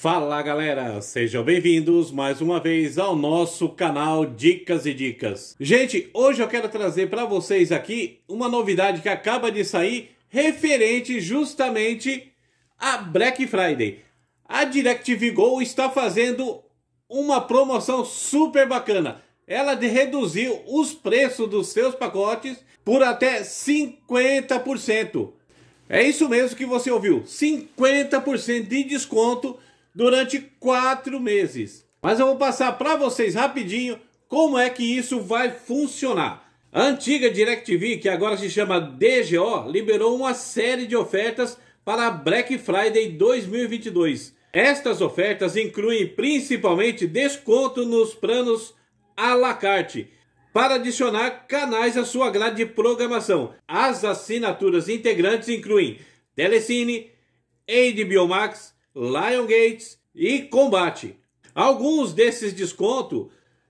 Fala galera, sejam bem-vindos mais uma vez ao nosso canal Dicas e Dicas. Gente, hoje eu quero trazer para vocês aqui uma novidade que acaba de sair referente justamente a Black Friday. A DirecTV Go está fazendo uma promoção super bacana. Ela reduziu os preços dos seus pacotes por até 50%. É isso mesmo que você ouviu, 50% de desconto durante quatro meses. Mas eu vou passar para vocês rapidinho como é que isso vai funcionar. A antiga DirecTV, que agora se chama DGO, liberou uma série de ofertas para Black Friday 2022. Estas ofertas incluem principalmente desconto nos planos à la carte para adicionar canais à sua grade de programação. As assinaturas integrantes incluem Telecine, HBO Max, Lion Gates e Combate. Alguns desses descontos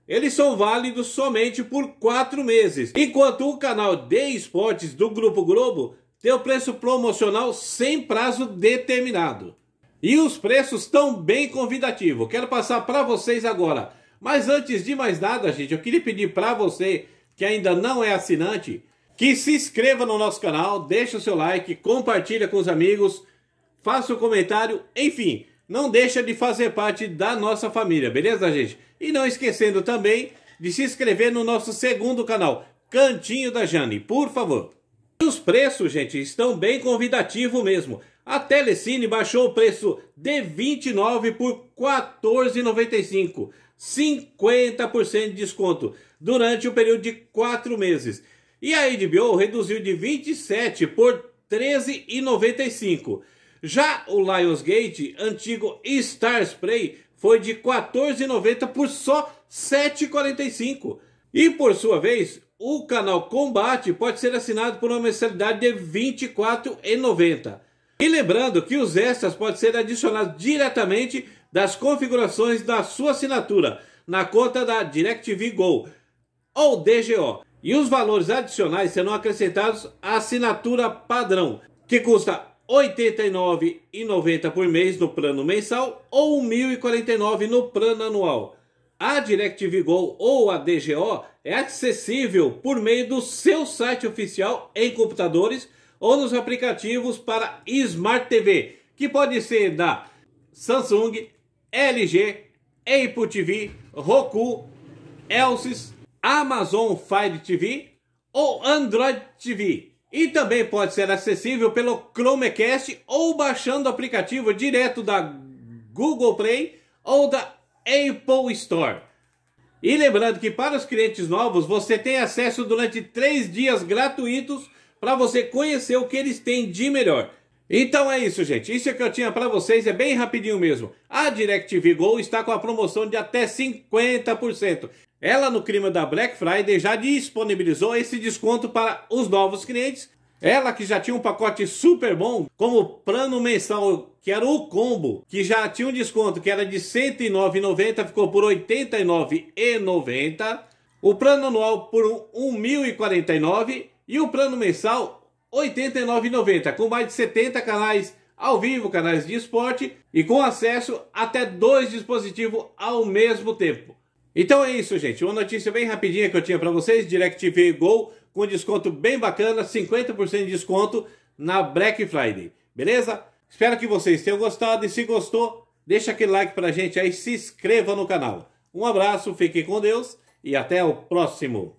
eles são válidos somente por quatro meses, enquanto o canal de esportes do Grupo Globo tem o preço promocional sem prazo determinado. E os preços estão bem convidativos. Quero passar para vocês agora. Mas antes de mais nada, gente, eu queria pedir para você que ainda não é assinante, que se inscreva no nosso canal, deixe o seu like, compartilha com os amigos faça o um comentário, enfim, não deixa de fazer parte da nossa família, beleza, gente? E não esquecendo também de se inscrever no nosso segundo canal, Cantinho da Jane, por favor. E os preços, gente, estão bem convidativo mesmo. A Telecine baixou o preço de 29 por 14,95, 50% de desconto durante o período de 4 meses. E a HBO reduziu de 27 por 13,95. Já o Lionsgate, antigo Stars Play, foi de 14,90 por só 7,45. E por sua vez, o canal Combate pode ser assinado por uma mensalidade de R$ 24,90. E lembrando que os extras podem ser adicionados diretamente das configurações da sua assinatura na conta da DirecTV Go ou DGO. E os valores adicionais serão acrescentados à assinatura padrão, que custa 89,90 por mês no plano mensal ou 1.049 no plano anual. A DirecTV Go ou a DGO é acessível por meio do seu site oficial em computadores ou nos aplicativos para Smart TV, que pode ser da Samsung, LG, Apple TV, Roku, Elsys, Amazon Fire TV ou Android TV. E também pode ser acessível pelo Chromecast ou baixando o aplicativo direto da Google Play ou da Apple Store. E lembrando que para os clientes novos você tem acesso durante três dias gratuitos para você conhecer o que eles têm de melhor. Então é isso, gente. Isso é que eu tinha para vocês, é bem rapidinho mesmo. A DirecTV Go está com a promoção de até 50%. Ela, no clima da Black Friday, já disponibilizou esse desconto para os novos clientes. Ela que já tinha um pacote super bom, como plano mensal, que era o combo, que já tinha um desconto que era de R$ 109,90, ficou por R$ 89,90. O plano anual por R$ 1.049 e o plano mensal R$ 89,90, com mais de 70 canais ao vivo, canais de esporte e com acesso até dois dispositivos ao mesmo tempo. Então é isso, gente. Uma notícia bem rapidinha que eu tinha para vocês: DirecTV Go com desconto bem bacana, 50% de desconto na Black Friday. Beleza? Espero que vocês tenham gostado e se gostou, deixa aquele like pra gente aí, se inscreva no canal. Um abraço, fique com Deus e até o próximo.